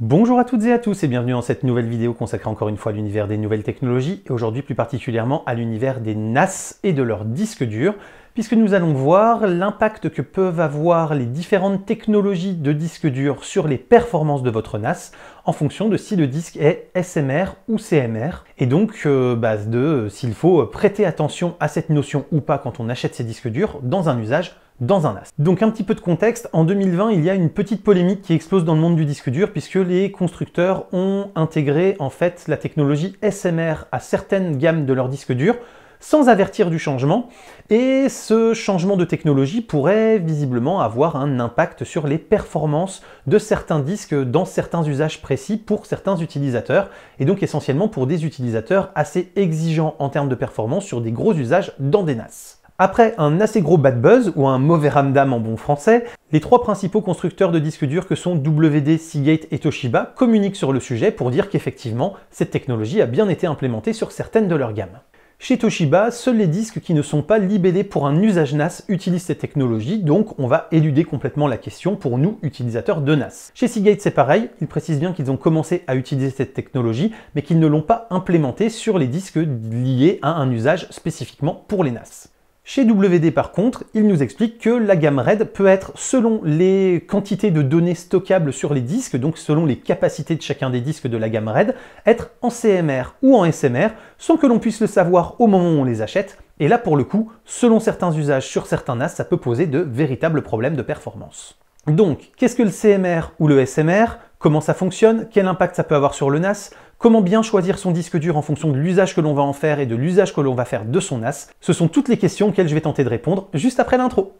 Bonjour à toutes et à tous et bienvenue dans cette nouvelle vidéo consacrée encore une fois à l'univers des nouvelles technologies et aujourd'hui plus particulièrement à l'univers des NAS et de leurs disques durs puisque nous allons voir l'impact que peuvent avoir les différentes technologies de disques durs sur les performances de votre NAS en fonction de si le disque est SMR ou CMR et donc euh, base de euh, s'il faut prêter attention à cette notion ou pas quand on achète ces disques durs dans un usage dans un NAS. Donc un petit peu de contexte, en 2020 il y a une petite polémique qui explose dans le monde du disque dur puisque les constructeurs ont intégré en fait la technologie SMR à certaines gammes de leurs disques durs sans avertir du changement, et ce changement de technologie pourrait visiblement avoir un impact sur les performances de certains disques dans certains usages précis pour certains utilisateurs, et donc essentiellement pour des utilisateurs assez exigeants en termes de performance sur des gros usages dans des NAS. Après un assez gros bad buzz, ou un mauvais ramdam en bon français, les trois principaux constructeurs de disques durs que sont WD, Seagate et Toshiba communiquent sur le sujet pour dire qu'effectivement, cette technologie a bien été implémentée sur certaines de leurs gammes. Chez Toshiba, seuls les disques qui ne sont pas libellés pour un usage NAS utilisent cette technologie, donc on va éluder complètement la question pour nous, utilisateurs de NAS. Chez Seagate, c'est pareil, ils précisent bien qu'ils ont commencé à utiliser cette technologie, mais qu'ils ne l'ont pas implémentée sur les disques liés à un usage spécifiquement pour les NAS. Chez WD par contre, il nous explique que la gamme RAID peut être selon les quantités de données stockables sur les disques, donc selon les capacités de chacun des disques de la gamme RAID, être en CMR ou en SMR, sans que l'on puisse le savoir au moment où on les achète, et là pour le coup, selon certains usages sur certains NAS, ça peut poser de véritables problèmes de performance. Donc, qu'est-ce que le CMR ou le SMR comment ça fonctionne, quel impact ça peut avoir sur le NAS, comment bien choisir son disque dur en fonction de l'usage que l'on va en faire et de l'usage que l'on va faire de son NAS. Ce sont toutes les questions auxquelles je vais tenter de répondre juste après l'intro.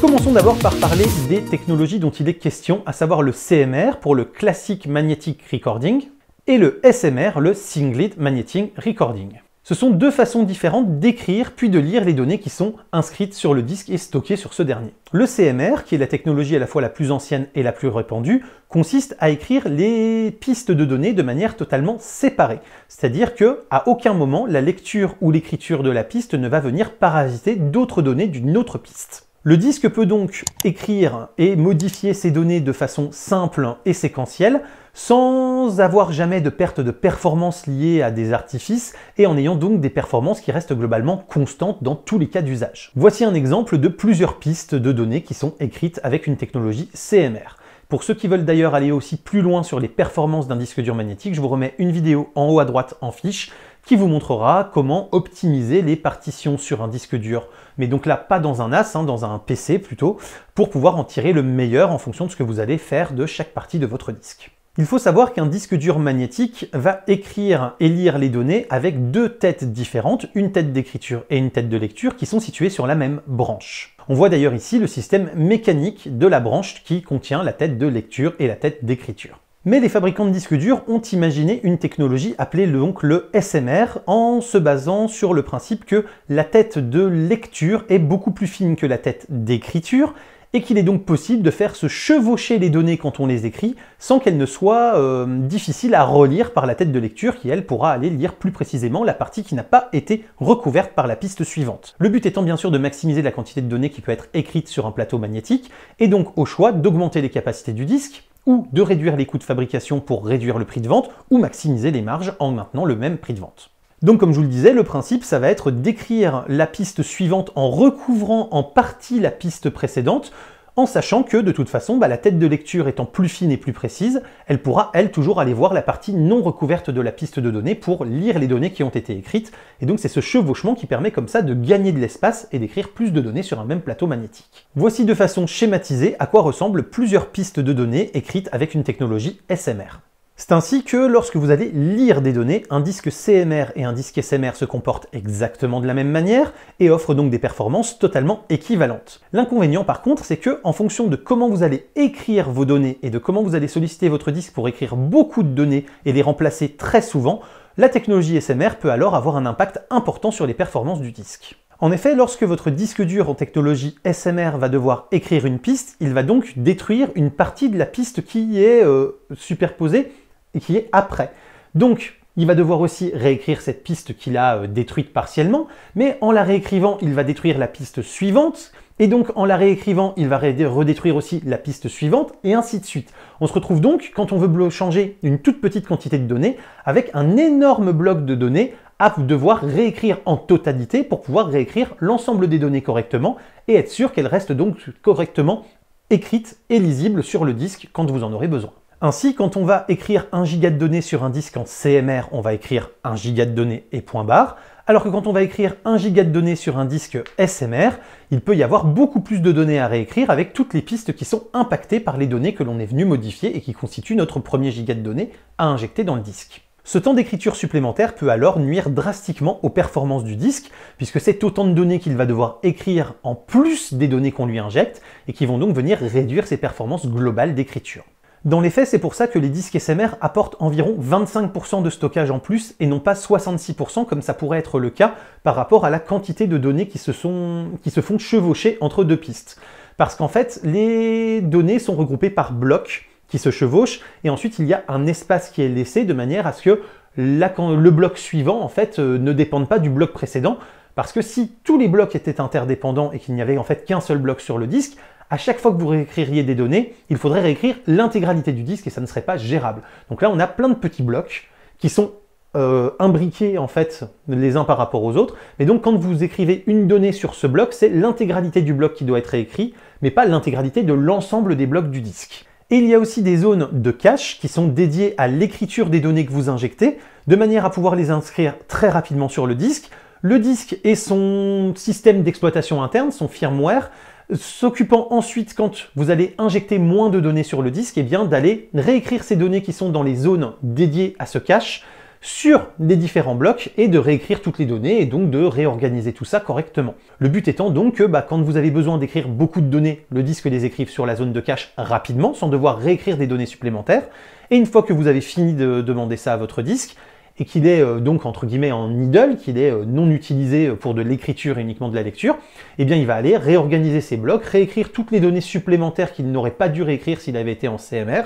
Commençons d'abord par parler des technologies dont il est question, à savoir le CMR pour le Classic Magnetic Recording, et le SMR, le Singlet Magnetic Recording. Ce sont deux façons différentes d'écrire puis de lire les données qui sont inscrites sur le disque et stockées sur ce dernier. Le CMR, qui est la technologie à la fois la plus ancienne et la plus répandue, consiste à écrire les pistes de données de manière totalement séparée. C'est-à-dire que à aucun moment la lecture ou l'écriture de la piste ne va venir parasiter d'autres données d'une autre piste. Le disque peut donc écrire et modifier ces données de façon simple et séquentielle, sans avoir jamais de perte de performance liée à des artifices et en ayant donc des performances qui restent globalement constantes dans tous les cas d'usage. Voici un exemple de plusieurs pistes de données qui sont écrites avec une technologie CMR. Pour ceux qui veulent d'ailleurs aller aussi plus loin sur les performances d'un disque dur magnétique, je vous remets une vidéo en haut à droite en fiche qui vous montrera comment optimiser les partitions sur un disque dur. Mais donc là, pas dans un as, hein, dans un PC plutôt, pour pouvoir en tirer le meilleur en fonction de ce que vous allez faire de chaque partie de votre disque. Il faut savoir qu'un disque dur magnétique va écrire et lire les données avec deux têtes différentes, une tête d'écriture et une tête de lecture, qui sont situées sur la même branche. On voit d'ailleurs ici le système mécanique de la branche qui contient la tête de lecture et la tête d'écriture. Mais les fabricants de disques durs ont imaginé une technologie appelée donc le SMR en se basant sur le principe que la tête de lecture est beaucoup plus fine que la tête d'écriture et qu'il est donc possible de faire se chevaucher les données quand on les écrit sans qu'elles ne soient euh, difficiles à relire par la tête de lecture qui, elle, pourra aller lire plus précisément la partie qui n'a pas été recouverte par la piste suivante. Le but étant bien sûr de maximiser la quantité de données qui peut être écrite sur un plateau magnétique et donc au choix d'augmenter les capacités du disque ou de réduire les coûts de fabrication pour réduire le prix de vente ou maximiser les marges en maintenant le même prix de vente. Donc comme je vous le disais, le principe, ça va être d'écrire la piste suivante en recouvrant en partie la piste précédente, en sachant que de toute façon, bah, la tête de lecture étant plus fine et plus précise, elle pourra, elle, toujours aller voir la partie non recouverte de la piste de données pour lire les données qui ont été écrites. Et donc c'est ce chevauchement qui permet comme ça de gagner de l'espace et d'écrire plus de données sur un même plateau magnétique. Voici de façon schématisée à quoi ressemblent plusieurs pistes de données écrites avec une technologie SMR. C'est ainsi que lorsque vous allez lire des données, un disque CMR et un disque SMR se comportent exactement de la même manière et offrent donc des performances totalement équivalentes. L'inconvénient par contre, c'est que en fonction de comment vous allez écrire vos données et de comment vous allez solliciter votre disque pour écrire beaucoup de données et les remplacer très souvent, la technologie SMR peut alors avoir un impact important sur les performances du disque. En effet, lorsque votre disque dur en technologie SMR va devoir écrire une piste, il va donc détruire une partie de la piste qui y est euh, superposée et qui est après. Donc, il va devoir aussi réécrire cette piste qu'il a euh, détruite partiellement, mais en la réécrivant, il va détruire la piste suivante, et donc en la réécrivant, il va redétruire aussi la piste suivante, et ainsi de suite. On se retrouve donc, quand on veut changer une toute petite quantité de données, avec un énorme bloc de données à devoir réécrire en totalité pour pouvoir réécrire l'ensemble des données correctement, et être sûr qu'elles restent donc correctement écrites et lisibles sur le disque quand vous en aurez besoin. Ainsi, quand on va écrire 1 giga de données sur un disque en CMR, on va écrire 1 giga de données et point barre, alors que quand on va écrire 1 giga de données sur un disque SMR, il peut y avoir beaucoup plus de données à réécrire avec toutes les pistes qui sont impactées par les données que l'on est venu modifier et qui constituent notre premier giga de données à injecter dans le disque. Ce temps d'écriture supplémentaire peut alors nuire drastiquement aux performances du disque, puisque c'est autant de données qu'il va devoir écrire en plus des données qu'on lui injecte, et qui vont donc venir réduire ses performances globales d'écriture. Dans les faits, c'est pour ça que les disques SMR apportent environ 25% de stockage en plus et non pas 66% comme ça pourrait être le cas par rapport à la quantité de données qui se, sont, qui se font chevaucher entre deux pistes. Parce qu'en fait, les données sont regroupées par blocs qui se chevauchent et ensuite il y a un espace qui est laissé de manière à ce que le bloc suivant en fait euh, ne dépende pas du bloc précédent parce que si tous les blocs étaient interdépendants et qu'il n'y avait en fait qu'un seul bloc sur le disque, à chaque fois que vous réécririez des données, il faudrait réécrire l'intégralité du disque et ça ne serait pas gérable. Donc là, on a plein de petits blocs qui sont euh, imbriqués en fait les uns par rapport aux autres. Mais donc quand vous écrivez une donnée sur ce bloc, c'est l'intégralité du bloc qui doit être réécrit, mais pas l'intégralité de l'ensemble des blocs du disque. Et il y a aussi des zones de cache qui sont dédiées à l'écriture des données que vous injectez, de manière à pouvoir les inscrire très rapidement sur le disque. Le disque et son système d'exploitation interne, son firmware, s'occupant ensuite, quand vous allez injecter moins de données sur le disque, et eh bien d'aller réécrire ces données qui sont dans les zones dédiées à ce cache sur les différents blocs et de réécrire toutes les données et donc de réorganiser tout ça correctement. Le but étant donc que bah, quand vous avez besoin d'écrire beaucoup de données, le disque les écrive sur la zone de cache rapidement sans devoir réécrire des données supplémentaires. Et une fois que vous avez fini de demander ça à votre disque, et qu'il est euh, donc entre guillemets en idle, qu'il est euh, non utilisé euh, pour de l'écriture et uniquement de la lecture, eh bien il va aller réorganiser ses blocs, réécrire toutes les données supplémentaires qu'il n'aurait pas dû réécrire s'il avait été en CMR,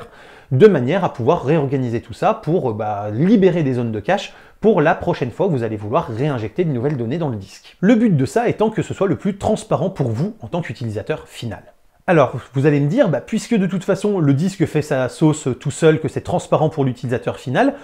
de manière à pouvoir réorganiser tout ça pour bah, libérer des zones de cache pour la prochaine fois que vous allez vouloir réinjecter de nouvelles données dans le disque. Le but de ça étant que ce soit le plus transparent pour vous en tant qu'utilisateur final. Alors, vous allez me dire, bah, puisque de toute façon le disque fait sa sauce tout seul, que c'est transparent pour l'utilisateur final,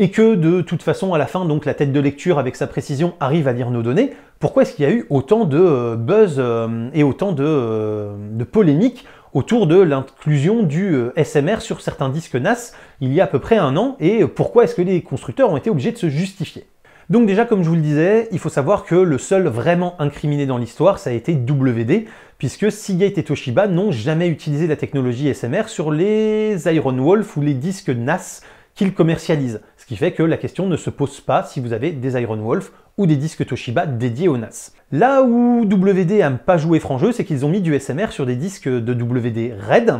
et que de toute façon à la fin donc la tête de lecture avec sa précision arrive à lire nos données, pourquoi est-ce qu'il y a eu autant de euh, buzz euh, et autant de, euh, de polémiques autour de l'inclusion du SMR sur certains disques NAS il y a à peu près un an et pourquoi est-ce que les constructeurs ont été obligés de se justifier donc déjà, comme je vous le disais, il faut savoir que le seul vraiment incriminé dans l'histoire, ça a été WD, puisque Seagate et Toshiba n'ont jamais utilisé la technologie SMR sur les Iron Wolf ou les disques NAS qu'ils commercialisent qui fait que la question ne se pose pas si vous avez des Iron Wolf ou des disques Toshiba dédiés au NAS. Là où WD n'aime pas jouer franc jeu, c'est qu'ils ont mis du SMR sur des disques de WD RAID,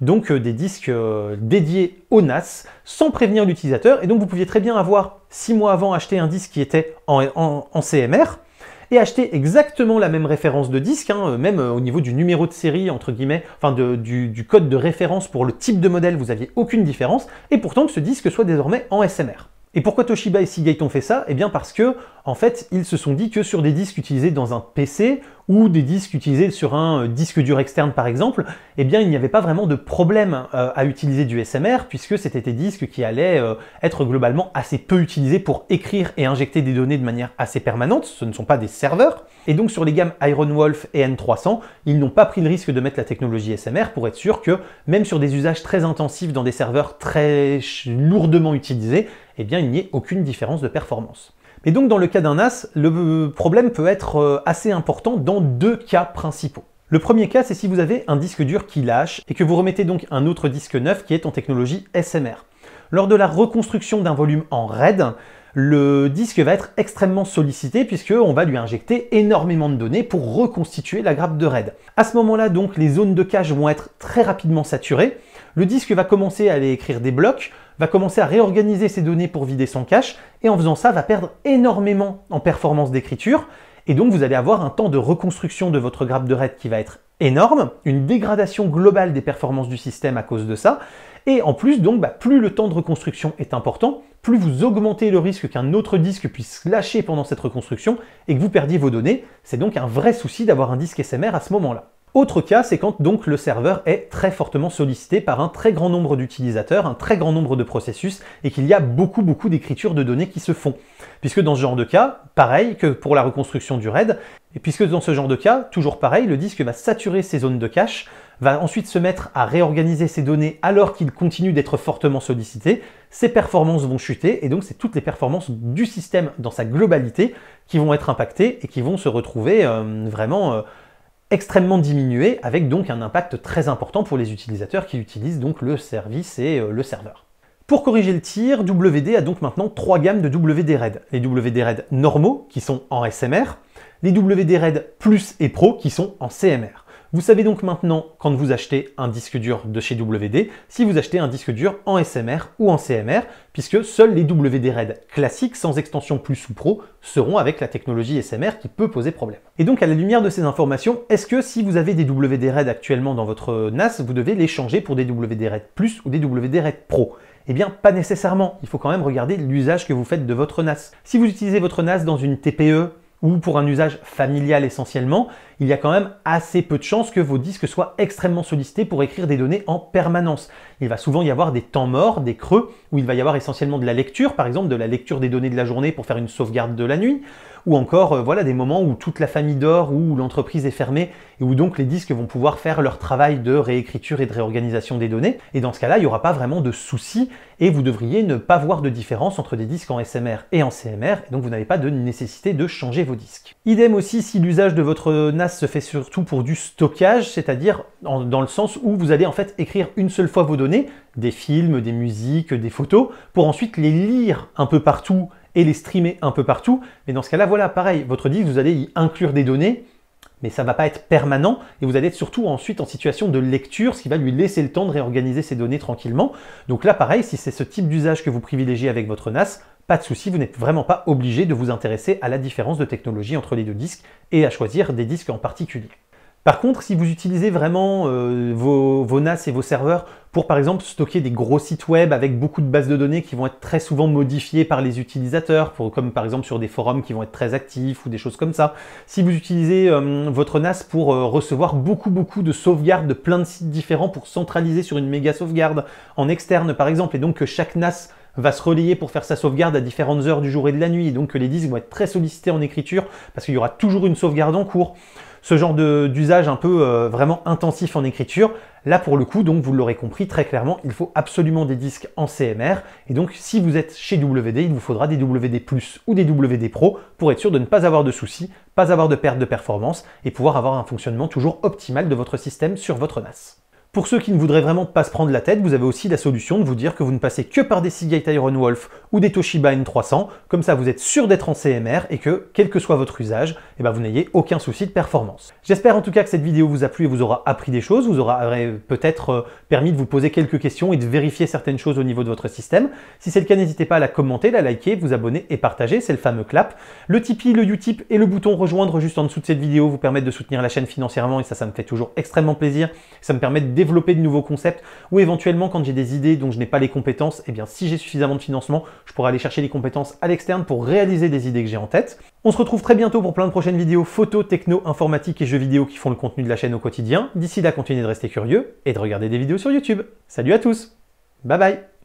donc euh, des disques euh, dédiés au NAS, sans prévenir l'utilisateur, et donc vous pouviez très bien avoir, six mois avant, acheté un disque qui était en CMR, et acheter exactement la même référence de disque, hein, euh, même euh, au niveau du numéro de série, entre guillemets, enfin du, code de référence pour le type de modèle, vous aviez aucune différence, et pourtant que ce disque soit désormais en SMR. Et pourquoi Toshiba et Seagate ont fait ça Eh bien parce que, en fait, ils se sont dit que sur des disques utilisés dans un PC ou des disques utilisés sur un euh, disque dur externe par exemple, eh bien il n'y avait pas vraiment de problème euh, à utiliser du SMR puisque c'était des disques qui allaient euh, être globalement assez peu utilisés pour écrire et injecter des données de manière assez permanente, ce ne sont pas des serveurs. Et donc sur les gammes Ironwolf et N300, ils n'ont pas pris le risque de mettre la technologie SMR pour être sûr que même sur des usages très intensifs dans des serveurs très lourdement utilisés, eh bien il n'y ait aucune différence de performance. Et donc dans le cas d'un NAS, le problème peut être euh, assez important dans deux cas principaux. Le premier cas, c'est si vous avez un disque dur qui lâche et que vous remettez donc un autre disque neuf qui est en technologie SMR. Lors de la reconstruction d'un volume en RAID, le disque va être extrêmement sollicité puisqu'on va lui injecter énormément de données pour reconstituer la grappe de RAID. À ce moment-là, donc, les zones de cache vont être très rapidement saturées. Le disque va commencer à aller écrire des blocs, va commencer à réorganiser ses données pour vider son cache, et en faisant ça, va perdre énormément en performance d'écriture. Et donc, vous allez avoir un temps de reconstruction de votre grappe de RAID qui va être énorme, une dégradation globale des performances du système à cause de ça, et en plus, donc, bah, plus le temps de reconstruction est important, plus vous augmentez le risque qu'un autre disque puisse lâcher pendant cette reconstruction et que vous perdiez vos données. C'est donc un vrai souci d'avoir un disque SMR à ce moment-là. Autre cas, c'est quand donc le serveur est très fortement sollicité par un très grand nombre d'utilisateurs, un très grand nombre de processus, et qu'il y a beaucoup beaucoup d'écritures de données qui se font. Puisque dans ce genre de cas, pareil que pour la reconstruction du RAID, et puisque dans ce genre de cas, toujours pareil, le disque va saturer ses zones de cache, va ensuite se mettre à réorganiser ses données alors qu'il continue d'être fortement sollicité, ses performances vont chuter, et donc c'est toutes les performances du système dans sa globalité qui vont être impactées et qui vont se retrouver euh, vraiment... Euh, extrêmement diminué, avec donc un impact très important pour les utilisateurs qui utilisent donc le service et euh, le serveur. Pour corriger le tir, WD a donc maintenant trois gammes de WD Red Les WD Red normaux, qui sont en SMR, les WD Red Plus et Pro, qui sont en CMR. Vous savez donc maintenant, quand vous achetez un disque dur de chez WD, si vous achetez un disque dur en SMR ou en CMR, puisque seuls les WD RAID classiques sans extension plus ou pro seront avec la technologie SMR qui peut poser problème. Et donc à la lumière de ces informations, est-ce que si vous avez des WD RAID actuellement dans votre NAS, vous devez les changer pour des WD RAID Plus ou des WD RAID Pro eh bien, pas nécessairement. Il faut quand même regarder l'usage que vous faites de votre NAS. Si vous utilisez votre NAS dans une TPE, ou pour un usage familial essentiellement, il y a quand même assez peu de chances que vos disques soient extrêmement sollicités pour écrire des données en permanence. Il va souvent y avoir des temps morts, des creux, où il va y avoir essentiellement de la lecture, par exemple de la lecture des données de la journée pour faire une sauvegarde de la nuit, ou encore euh, voilà des moments où toute la famille dort, où l'entreprise est fermée, et où donc les disques vont pouvoir faire leur travail de réécriture et de réorganisation des données. Et dans ce cas-là, il n'y aura pas vraiment de soucis, et vous devriez ne pas voir de différence entre des disques en SMR et en CMR, et donc vous n'avez pas de nécessité de changer vos disques. Idem aussi si l'usage de votre NAS se fait surtout pour du stockage, c'est-à-dire dans le sens où vous allez en fait écrire une seule fois vos données, des films, des musiques, des photos, pour ensuite les lire un peu partout et les streamer un peu partout. Mais dans ce cas-là, voilà, pareil, votre disque, vous allez y inclure des données mais ça ne va pas être permanent et vous allez être surtout ensuite en situation de lecture, ce qui va lui laisser le temps de réorganiser ses données tranquillement. Donc là, pareil, si c'est ce type d'usage que vous privilégiez avec votre NAS, pas de souci, vous n'êtes vraiment pas obligé de vous intéresser à la différence de technologie entre les deux disques et à choisir des disques en particulier. Par contre, si vous utilisez vraiment euh, vos, NAS et vos serveurs pour par exemple stocker des gros sites web avec beaucoup de bases de données qui vont être très souvent modifiées par les utilisateurs, pour, comme par exemple sur des forums qui vont être très actifs ou des choses comme ça, si vous utilisez euh, votre NAS pour euh, recevoir beaucoup beaucoup de sauvegardes de plein de sites différents pour centraliser sur une méga sauvegarde en externe par exemple, et donc que chaque NAS va se relayer pour faire sa sauvegarde à différentes heures du jour et de la nuit, et donc que les disques vont être très sollicités en écriture parce qu'il y aura toujours une sauvegarde en cours ce genre d'usage un peu euh, vraiment intensif en écriture. Là pour le coup, donc vous l'aurez compris très clairement, il faut absolument des disques en CMR. Et donc si vous êtes chez WD, il vous faudra des WD Plus ou des WD Pro pour être sûr de ne pas avoir de soucis, pas avoir de perte de performance et pouvoir avoir un fonctionnement toujours optimal de votre système sur votre NAS. Pour ceux qui ne voudraient vraiment pas se prendre la tête, vous avez aussi la solution de vous dire que vous ne passez que par des Seagate Wolf ou des Toshiba N300, comme ça vous êtes sûr d'être en CMR et que, quel que soit votre usage, eh ben vous n'ayez aucun souci de performance. J'espère en tout cas que cette vidéo vous a plu et vous aura appris des choses, vous aura peut-être euh, permis de vous poser quelques questions et de vérifier certaines choses au niveau de votre système. Si c'est le cas, n'hésitez pas à la commenter, la liker, vous abonner et partager, c'est le fameux clap. Le Tipeee, le Utip et le bouton rejoindre juste en dessous de cette vidéo vous permettent de soutenir la chaîne financièrement et ça, ça me fait toujours extrêmement plaisir. Ça me permet de développer de nouveaux concepts ou éventuellement quand j'ai des idées dont je n'ai pas les compétences, et eh bien si j'ai suffisamment de financement, je pourrais aller chercher les compétences à l'externe pour réaliser des idées que j'ai en tête. On se retrouve très bientôt pour plein de prochaines vidéos photo, techno, informatique et jeux vidéo qui font le contenu de la chaîne au quotidien. D'ici là, continuez de rester curieux et de regarder des vidéos sur YouTube. Salut à tous Bye bye